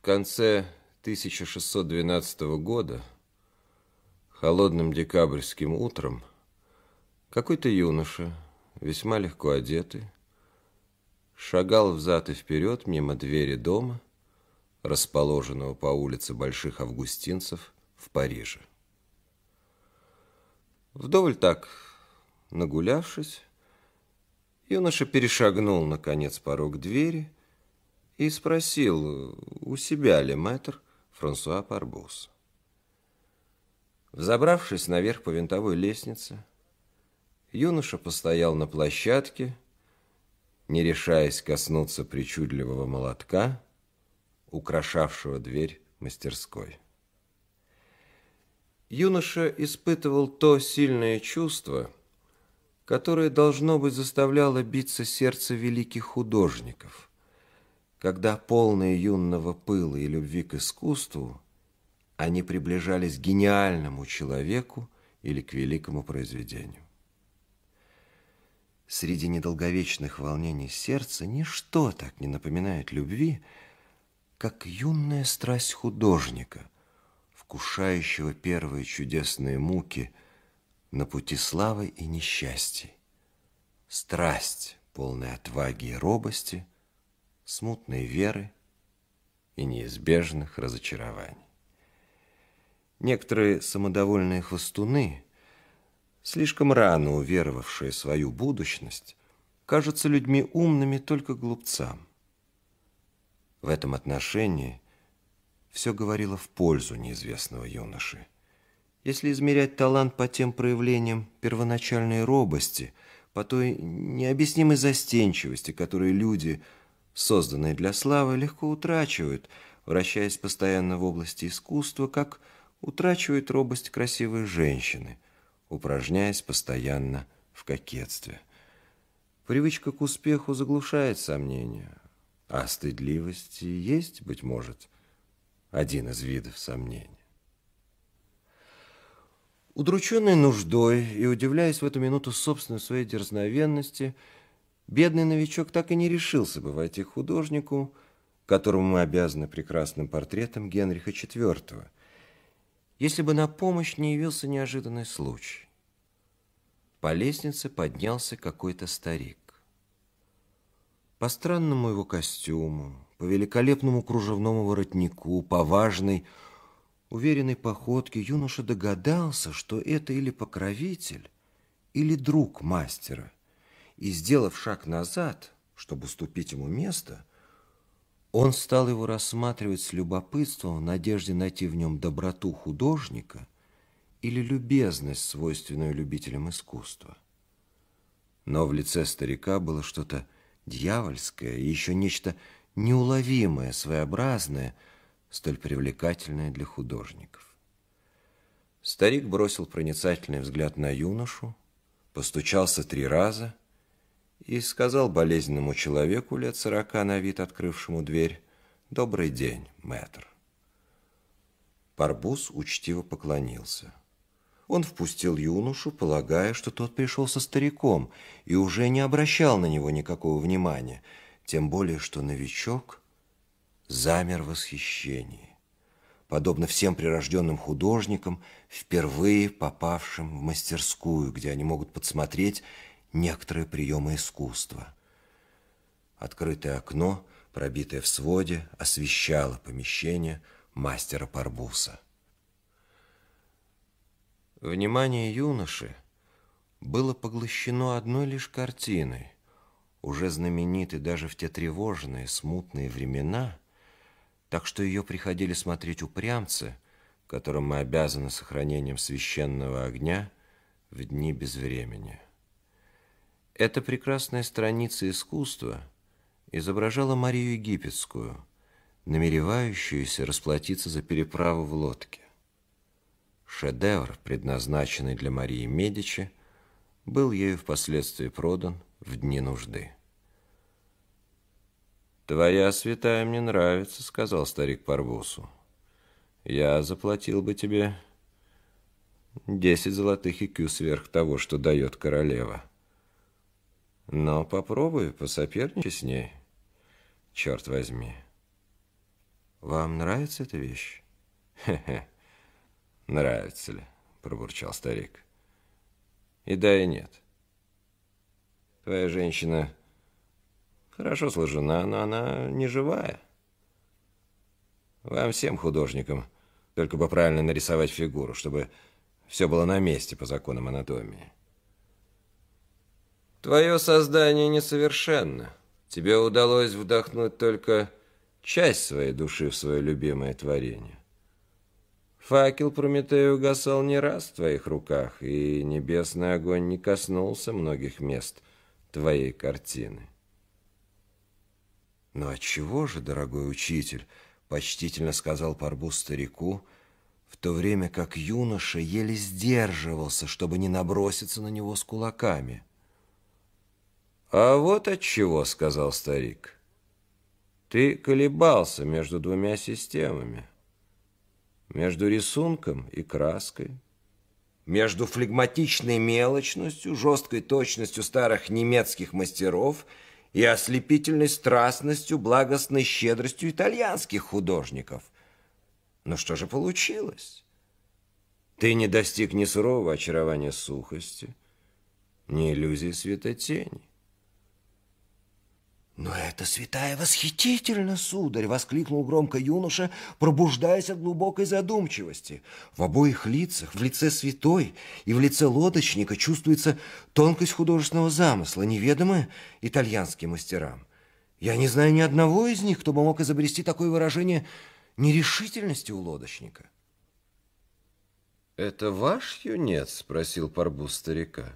В конце 1612 года, холодным декабрьским утром, какой-то юноша, весьма легко одетый, шагал взад и вперед мимо двери дома, расположенного по улице Больших Августинцев в Париже. Вдоволь так, нагулявшись, юноша перешагнул, наконец, порог двери – и спросил, у себя ли мэтр Франсуа Парбус. Взобравшись наверх по винтовой лестнице, юноша постоял на площадке, не решаясь коснуться причудливого молотка, украшавшего дверь мастерской. Юноша испытывал то сильное чувство, которое, должно быть, заставляло биться сердце великих художников – когда, полные юного пыла и любви к искусству, они приближались к гениальному человеку или к великому произведению. Среди недолговечных волнений сердца ничто так не напоминает любви, как юная страсть художника, вкушающего первые чудесные муки на пути славы и несчастья. Страсть, полная отваги и робости, смутной веры и неизбежных разочарований. Некоторые самодовольные хвостуны, слишком рано уверовавшие свою будущность, кажутся людьми умными только глупцам. В этом отношении все говорило в пользу неизвестного юноши. Если измерять талант по тем проявлениям первоначальной робости, по той необъяснимой застенчивости, которой люди – созданные для славы, легко утрачивают, вращаясь постоянно в области искусства, как утрачивает робость красивой женщины, упражняясь постоянно в кокетстве. Привычка к успеху заглушает сомнения, а стыдливость и есть, быть может, один из видов сомнений. Удрученный нуждой и удивляясь в эту минуту собственной своей дерзновенности – бедный новичок так и не решился бы войти к художнику, которому мы обязаны прекрасным портретом Генриха IV, если бы на помощь не явился неожиданный случай. По лестнице поднялся какой-то старик. По странному его костюму, по великолепному кружевному воротнику, по важной, уверенной походке юноша догадался, что это или покровитель, или друг мастера – и, сделав шаг назад, чтобы уступить ему место, он стал его рассматривать с любопытством в надежде найти в нем доброту художника или любезность, свойственную любителям искусства. Но в лице старика было что-то дьявольское и еще нечто неуловимое, своеобразное, столь привлекательное для художников. Старик бросил проницательный взгляд на юношу, постучался три раза и сказал болезненному человеку лет сорока на вид, открывшему дверь, «Добрый день, мэтр». Барбус учтиво поклонился. Он впустил юношу, полагая, что тот пришел со стариком и уже не обращал на него никакого внимания, тем более, что новичок замер в восхищении, подобно всем прирожденным художникам, впервые попавшим в мастерскую, где они могут подсмотреть некоторые приемы искусства. Открытое окно, пробитое в своде, освещало помещение мастера Парбуса. Внимание юноши было поглощено одной лишь картиной. Уже знаменитой даже в те тревожные, смутные времена, так что ее приходили смотреть упрямцы, которым мы обязаны сохранением священного огня в дни безвремени. Эта прекрасная страница искусства изображала Марию Египетскую, намеревающуюся расплатиться за переправу в лодке. Шедевр, предназначенный для Марии Медичи, был ею впоследствии продан в дни нужды. «Твоя святая мне нравится», — сказал старик Парвусу. «Я заплатил бы тебе десять золотых икю сверх того, что дает королева». Но попробуй, посоперничай с ней. Черт возьми. Вам нравится эта вещь? Хе-хе. Нравится ли? Пробурчал старик. И да, и нет. Твоя женщина хорошо сложена, но она не живая. Вам всем художникам только бы правильно нарисовать фигуру, чтобы все было на месте по законам анатомии. Твое создание несовершенно. Тебе удалось вдохнуть только часть своей души в свое любимое творение. Факел Прометея угасал не раз в твоих руках, и небесный огонь не коснулся многих мест твоей картины. «Но «Ну, отчего а же, дорогой учитель?» — почтительно сказал парбу старику, в то время как юноша еле сдерживался, чтобы не наброситься на него с кулаками. «А вот от чего, сказал старик. «Ты колебался между двумя системами, между рисунком и краской, между флегматичной мелочностью, жесткой точностью старых немецких мастеров и ослепительной страстностью, благостной щедростью итальянских художников. Но что же получилось? Ты не достиг ни сурового очарования сухости, ни иллюзии светотени. «Но это святая восхитительно, сударь!» — воскликнул громко юноша, пробуждаясь от глубокой задумчивости. В обоих лицах, в лице святой и в лице лодочника чувствуется тонкость художественного замысла, неведомая итальянским мастерам. Я не знаю ни одного из них, кто бы мог изобрести такое выражение нерешительности у лодочника. «Это ваш юнец?» — спросил парбу старика.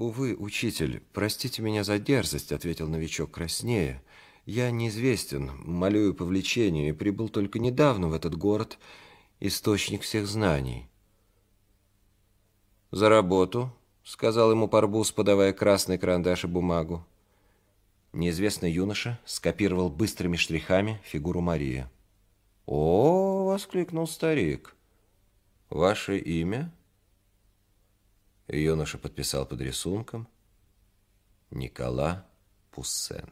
«Увы, учитель, простите меня за дерзость», — ответил новичок краснее. «Я неизвестен, молюю по влечению, и прибыл только недавно в этот город, источник всех знаний». «За работу», — сказал ему Парбуз, подавая красный карандаш и бумагу. Неизвестный юноша скопировал быстрыми штрихами фигуру Марии. «О!» — воскликнул старик. «Ваше имя?» Юноша подписал под рисунком Никола Пуссен.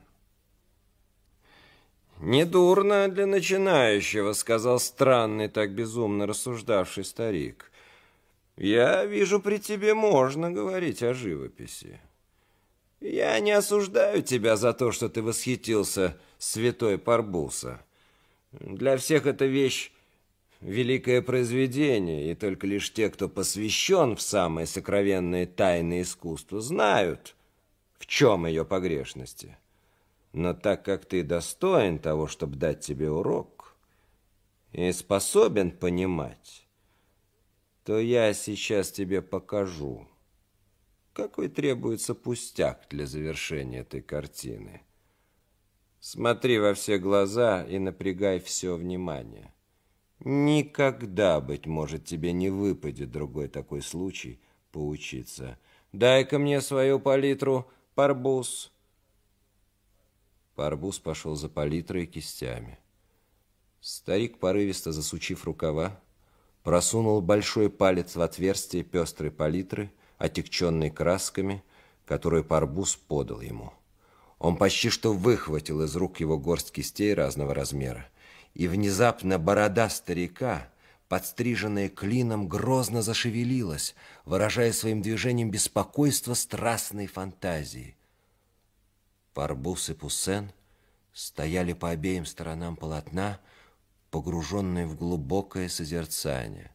«Недурно для начинающего», — сказал странный, так безумно рассуждавший старик. «Я вижу, при тебе можно говорить о живописи. Я не осуждаю тебя за то, что ты восхитился святой Парбуса. Для всех эта вещь великое произведение, и только лишь те, кто посвящен в самые сокровенные тайны искусства, знают, в чем ее погрешности. Но так как ты достоин того, чтобы дать тебе урок, и способен понимать, то я сейчас тебе покажу, какой требуется пустяк для завершения этой картины. Смотри во все глаза и напрягай все внимание. Никогда, быть может, тебе не выпадет другой такой случай поучиться. Дай-ка мне свою палитру, Парбус. Парбус пошел за палитрой и кистями. Старик, порывисто засучив рукава, просунул большой палец в отверстие пестрой палитры, отекченной красками, которую Парбус подал ему. Он почти что выхватил из рук его горсть кистей разного размера и внезапно борода старика, подстриженная клином, грозно зашевелилась, выражая своим движением беспокойство страстной фантазии. Парбус и Пуссен стояли по обеим сторонам полотна, погруженные в глубокое созерцание.